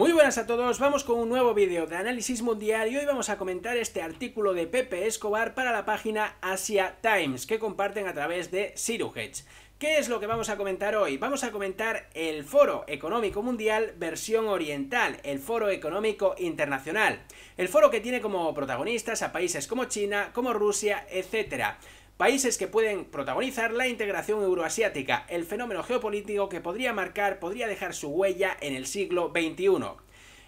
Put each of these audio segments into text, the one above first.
Muy buenas a todos, vamos con un nuevo vídeo de análisis mundial y hoy vamos a comentar este artículo de Pepe Escobar para la página Asia Times que comparten a través de Siruhedge. ¿Qué es lo que vamos a comentar hoy? Vamos a comentar el Foro Económico Mundial versión oriental, el Foro Económico Internacional. El foro que tiene como protagonistas a países como China, como Rusia, etcétera países que pueden protagonizar la integración euroasiática, el fenómeno geopolítico que podría marcar, podría dejar su huella en el siglo XXI.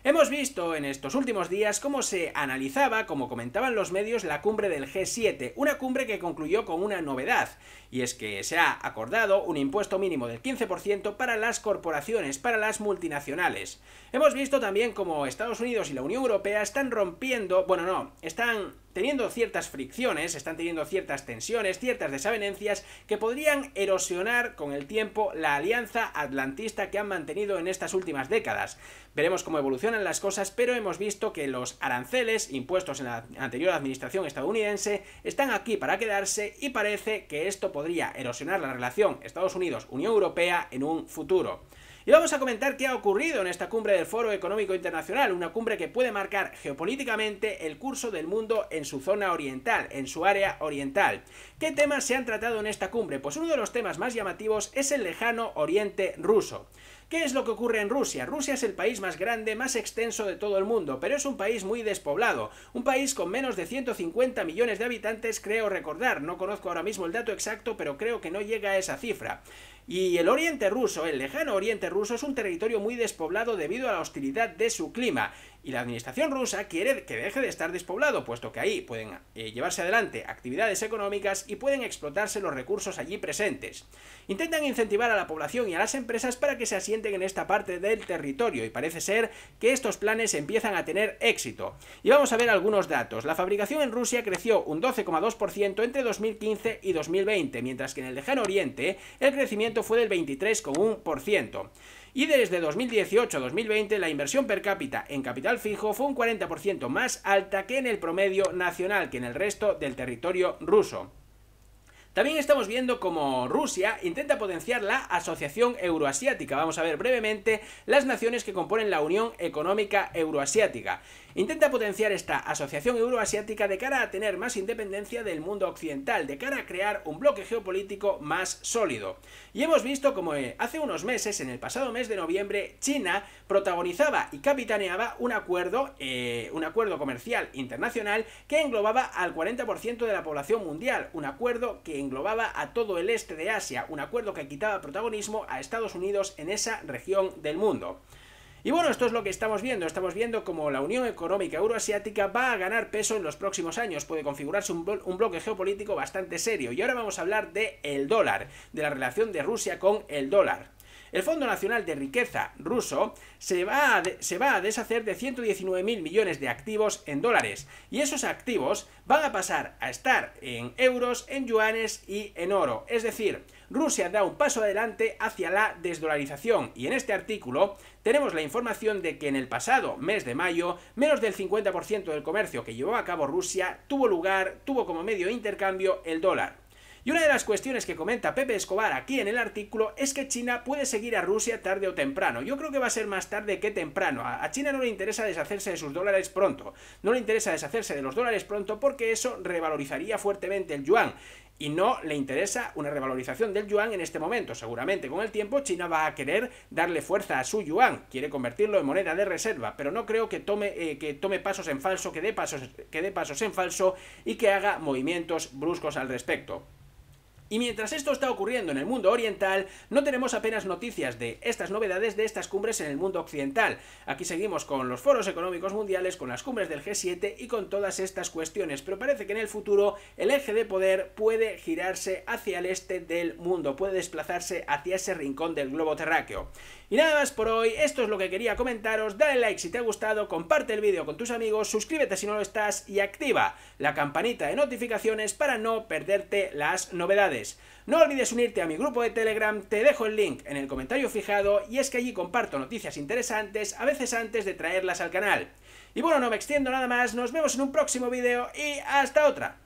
Hemos visto en estos últimos días cómo se analizaba, como comentaban los medios, la cumbre del G7, una cumbre que concluyó con una novedad, y es que se ha acordado un impuesto mínimo del 15% para las corporaciones, para las multinacionales. Hemos visto también cómo Estados Unidos y la Unión Europea están rompiendo, bueno no, están teniendo ciertas fricciones, están teniendo ciertas tensiones, ciertas desavenencias que podrían erosionar con el tiempo la alianza atlantista que han mantenido en estas últimas décadas. Veremos cómo evolucionan las cosas, pero hemos visto que los aranceles impuestos en la anterior administración estadounidense están aquí para quedarse y parece que esto podría erosionar la relación Estados Unidos-Unión Europea en un futuro. Y vamos a comentar qué ha ocurrido en esta cumbre del Foro Económico Internacional, una cumbre que puede marcar geopolíticamente el curso del mundo en su zona oriental, en su área oriental. ¿Qué temas se han tratado en esta cumbre? Pues uno de los temas más llamativos es el lejano oriente ruso. ¿Qué es lo que ocurre en Rusia? Rusia es el país más grande, más extenso de todo el mundo, pero es un país muy despoblado, un país con menos de 150 millones de habitantes, creo recordar, no conozco ahora mismo el dato exacto, pero creo que no llega a esa cifra. Y el Oriente ruso, el lejano Oriente ruso, es un territorio muy despoblado debido a la hostilidad de su clima. Y la administración rusa quiere que deje de estar despoblado, puesto que ahí pueden eh, llevarse adelante actividades económicas y pueden explotarse los recursos allí presentes. Intentan incentivar a la población y a las empresas para que se asienten en esta parte del territorio y parece ser que estos planes empiezan a tener éxito. Y vamos a ver algunos datos. La fabricación en Rusia creció un 12,2% entre 2015 y 2020, mientras que en el lejano oriente el crecimiento fue del 23,1% y desde 2018-2020 la inversión per cápita en capital fijo fue un 40% más alta que en el promedio nacional que en el resto del territorio ruso. También estamos viendo cómo Rusia intenta potenciar la Asociación Euroasiática. Vamos a ver brevemente las naciones que componen la Unión Económica Euroasiática. Intenta potenciar esta Asociación Euroasiática de cara a tener más independencia del mundo occidental, de cara a crear un bloque geopolítico más sólido. Y hemos visto como eh, hace unos meses, en el pasado mes de noviembre, China protagonizaba y capitaneaba un acuerdo, eh, un acuerdo comercial internacional que englobaba al 40% de la población mundial, un acuerdo que englobaba a todo el este de Asia, un acuerdo que quitaba protagonismo a Estados Unidos en esa región del mundo. Y bueno, esto es lo que estamos viendo. Estamos viendo cómo la Unión Económica Euroasiática va a ganar peso en los próximos años. Puede configurarse un, bloque geopolítico bastante serio. Y ahora vamos a hablar de el dólar, de la relación de Rusia con el dólar. El Fondo Nacional de Riqueza ruso se va a, se va a deshacer de 119.000 millones de activos en dólares y esos activos van a pasar a estar en euros, en yuanes y en oro. Es decir, Rusia da un paso adelante hacia la desdolarización y en este artículo tenemos la información de que en el pasado mes de mayo menos del 50% del comercio que llevó a cabo Rusia tuvo lugar, tuvo como medio de intercambio el dólar. Y una de las cuestiones que comenta Pepe Escobar aquí en el artículo es que China puede seguir a Rusia tarde o temprano. Yo creo que va a ser más tarde que temprano. A China no le interesa deshacerse de sus dólares pronto. No le interesa deshacerse de los dólares pronto porque eso revalorizaría fuertemente el yuan y no le interesa una revalorización del yuan en este momento. Seguramente con el tiempo China va a querer darle fuerza a su yuan, quiere convertirlo en moneda de reserva, pero no creo que tome, eh, que tome pasos en falso, que pasos, que dé pasos en falso y que haga movimientos bruscos al respecto. Y mientras esto está ocurriendo en el mundo oriental, no tenemos apenas noticias de estas novedades de estas cumbres en el mundo occidental. Aquí seguimos con los foros económicos mundiales, con las cumbres del G7 y con todas estas cuestiones, pero parece que en el futuro el eje de poder puede girarse hacia el este del mundo, puede desplazarse hacia ese rincón del globo terráqueo. Y nada más por hoy, esto es lo que quería comentaros, dale like si te ha gustado, comparte el vídeo con tus amigos, suscríbete si no lo estás y activa la campanita de notificaciones para no perderte las novedades. No olvides unirte a mi grupo de Telegram, te dejo el link en el comentario fijado y es que allí comparto noticias interesantes, a veces antes de traerlas al canal. Y bueno, no me extiendo nada más, nos vemos en un próximo vídeo y hasta otra.